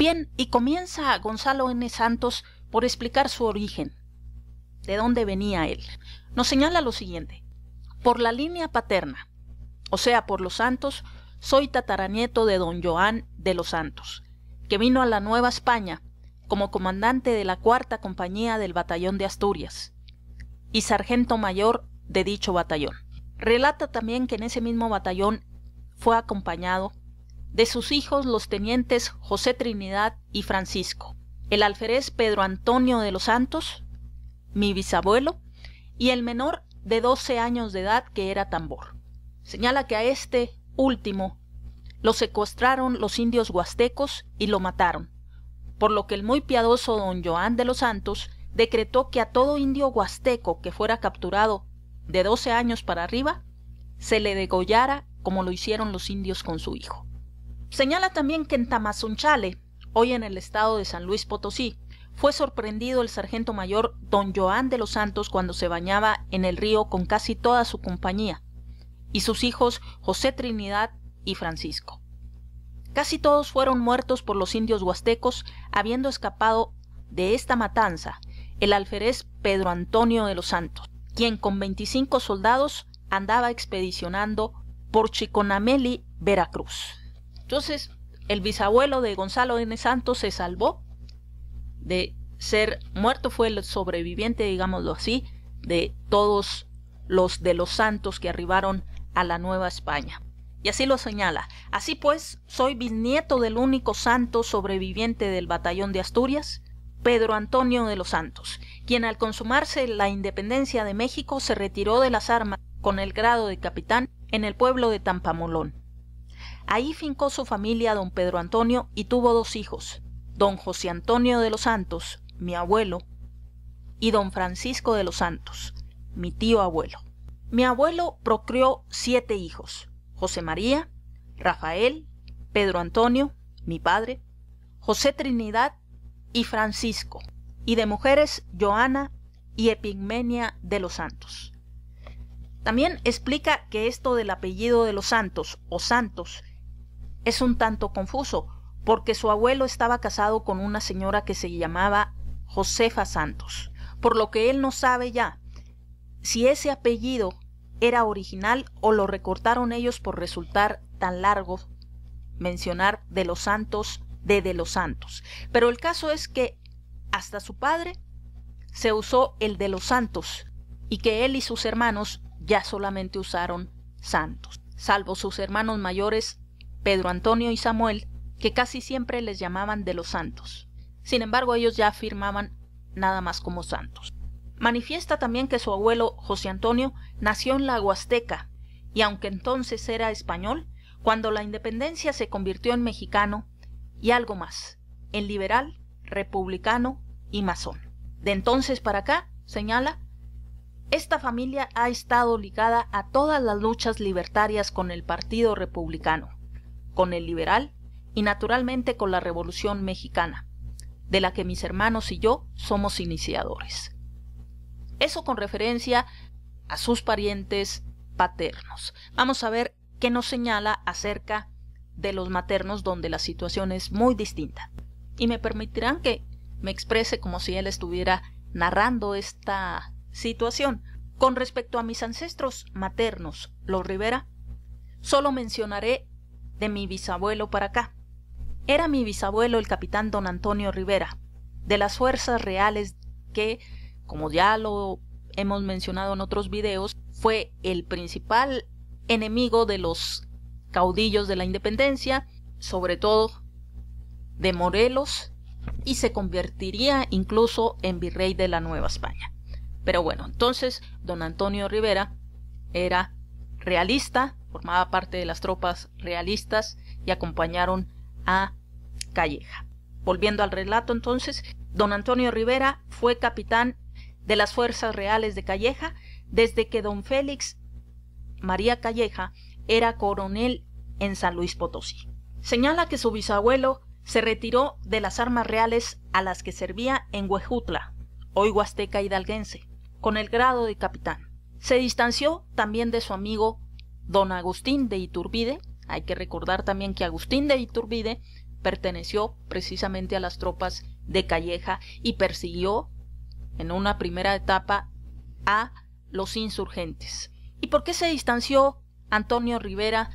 Bien, y comienza Gonzalo N. Santos por explicar su origen, de dónde venía él. Nos señala lo siguiente, por la línea paterna, o sea, por los Santos, soy tataranieto de don Joan de los Santos, que vino a la Nueva España como comandante de la cuarta compañía del batallón de Asturias y sargento mayor de dicho batallón. Relata también que en ese mismo batallón fue acompañado de sus hijos los tenientes José Trinidad y Francisco, el alférez Pedro Antonio de los Santos, mi bisabuelo, y el menor de 12 años de edad que era tambor. Señala que a este último lo secuestraron los indios huastecos y lo mataron, por lo que el muy piadoso don Joan de los Santos decretó que a todo indio huasteco que fuera capturado de 12 años para arriba, se le degollara como lo hicieron los indios con su hijo. Señala también que en Tamazunchale, hoy en el estado de San Luis Potosí, fue sorprendido el sargento mayor don Joan de los Santos cuando se bañaba en el río con casi toda su compañía, y sus hijos José Trinidad y Francisco. Casi todos fueron muertos por los indios huastecos, habiendo escapado de esta matanza el alférez Pedro Antonio de los Santos, quien con 25 soldados andaba expedicionando por Chiconameli, Veracruz. Entonces, el bisabuelo de Gonzalo N. Santos se salvó de ser muerto, fue el sobreviviente, digámoslo así, de todos los de los santos que arribaron a la Nueva España. Y así lo señala. Así pues, soy bisnieto del único santo sobreviviente del batallón de Asturias, Pedro Antonio de los Santos, quien al consumarse la independencia de México se retiró de las armas con el grado de capitán en el pueblo de Tampamolón. Ahí fincó su familia don Pedro Antonio y tuvo dos hijos, don José Antonio de los Santos, mi abuelo, y don Francisco de los Santos, mi tío abuelo. Mi abuelo procreó siete hijos, José María, Rafael, Pedro Antonio, mi padre, José Trinidad y Francisco, y de mujeres Joana y Epigmenia de los Santos. También explica que esto del apellido de los santos o santos es un tanto confuso, porque su abuelo estaba casado con una señora que se llamaba Josefa Santos, por lo que él no sabe ya si ese apellido era original o lo recortaron ellos por resultar tan largo mencionar de los santos de de los santos. Pero el caso es que hasta su padre se usó el de los santos y que él y sus hermanos ya solamente usaron santos, salvo sus hermanos mayores Pedro Antonio y Samuel, que casi siempre les llamaban de los santos. Sin embargo, ellos ya afirmaban nada más como santos. Manifiesta también que su abuelo José Antonio nació en la Huasteca y aunque entonces era español, cuando la independencia se convirtió en mexicano y algo más, en liberal, republicano y masón. De entonces para acá, señala, esta familia ha estado ligada a todas las luchas libertarias con el Partido Republicano con el liberal y naturalmente con la Revolución Mexicana, de la que mis hermanos y yo somos iniciadores. Eso con referencia a sus parientes paternos. Vamos a ver qué nos señala acerca de los maternos donde la situación es muy distinta. Y me permitirán que me exprese como si él estuviera narrando esta situación. Con respecto a mis ancestros maternos, los Rivera, solo mencionaré de mi bisabuelo para acá. Era mi bisabuelo el capitán don Antonio Rivera, de las fuerzas reales que, como ya lo hemos mencionado en otros videos, fue el principal enemigo de los caudillos de la independencia, sobre todo de Morelos, y se convertiría incluso en virrey de la Nueva España. Pero bueno, entonces don Antonio Rivera era realista, formaba parte de las tropas realistas y acompañaron a Calleja. Volviendo al relato entonces, don Antonio Rivera fue capitán de las Fuerzas Reales de Calleja desde que don Félix María Calleja era coronel en San Luis Potosí. Señala que su bisabuelo se retiró de las armas reales a las que servía en Huejutla, hoy Huasteca Hidalguense, con el grado de capitán. Se distanció también de su amigo don Agustín de Iturbide. Hay que recordar también que Agustín de Iturbide perteneció precisamente a las tropas de Calleja y persiguió en una primera etapa a los insurgentes. ¿Y por qué se distanció Antonio Rivera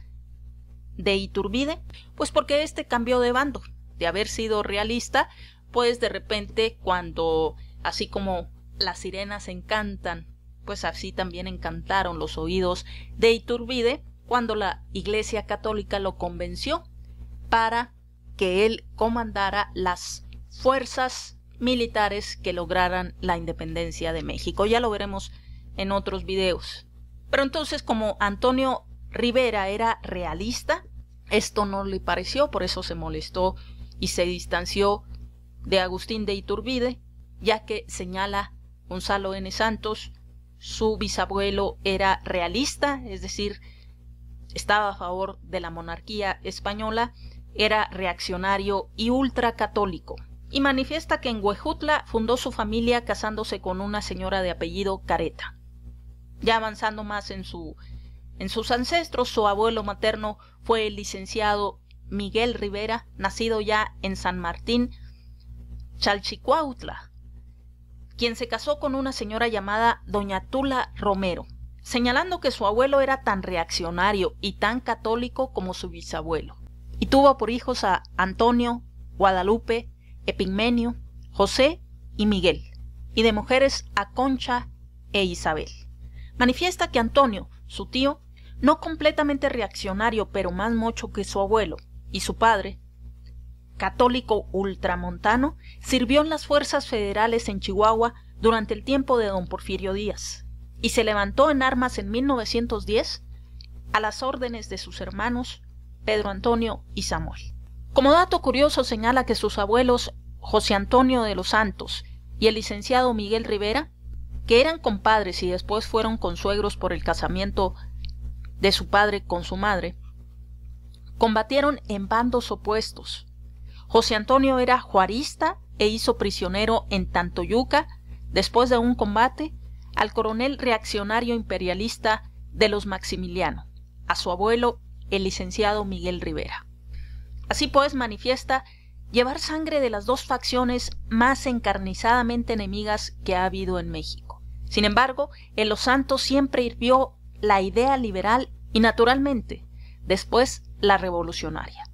de Iturbide? Pues porque este cambió de bando, de haber sido realista, pues de repente cuando, así como las sirenas encantan pues así también encantaron los oídos de Iturbide cuando la Iglesia Católica lo convenció para que él comandara las fuerzas militares que lograran la independencia de México. Ya lo veremos en otros videos. Pero entonces como Antonio Rivera era realista, esto no le pareció, por eso se molestó y se distanció de Agustín de Iturbide, ya que señala Gonzalo N. Santos su bisabuelo era realista, es decir, estaba a favor de la monarquía española, era reaccionario y ultracatólico. Y manifiesta que en Huejutla fundó su familia casándose con una señora de apellido Careta. Ya avanzando más en, en sus ancestros, su abuelo materno fue el licenciado Miguel Rivera, nacido ya en San Martín, Chalchicuautla, quien se casó con una señora llamada Doña Tula Romero, señalando que su abuelo era tan reaccionario y tan católico como su bisabuelo, y tuvo por hijos a Antonio, Guadalupe, Epigmenio, José y Miguel, y de mujeres a Concha e Isabel. Manifiesta que Antonio, su tío, no completamente reaccionario pero más mocho que su abuelo, y su padre, católico ultramontano, sirvió en las fuerzas federales en Chihuahua durante el tiempo de don Porfirio Díaz y se levantó en armas en 1910 a las órdenes de sus hermanos Pedro Antonio y Samuel. Como dato curioso señala que sus abuelos José Antonio de los Santos y el licenciado Miguel Rivera, que eran compadres y después fueron consuegros por el casamiento de su padre con su madre, combatieron en bandos opuestos, José Antonio era juarista e hizo prisionero en Tantoyuca, después de un combate, al coronel reaccionario imperialista de los Maximiliano, a su abuelo, el licenciado Miguel Rivera. Así pues, manifiesta llevar sangre de las dos facciones más encarnizadamente enemigas que ha habido en México. Sin embargo, en Los Santos siempre hirvió la idea liberal y, naturalmente, después la revolucionaria.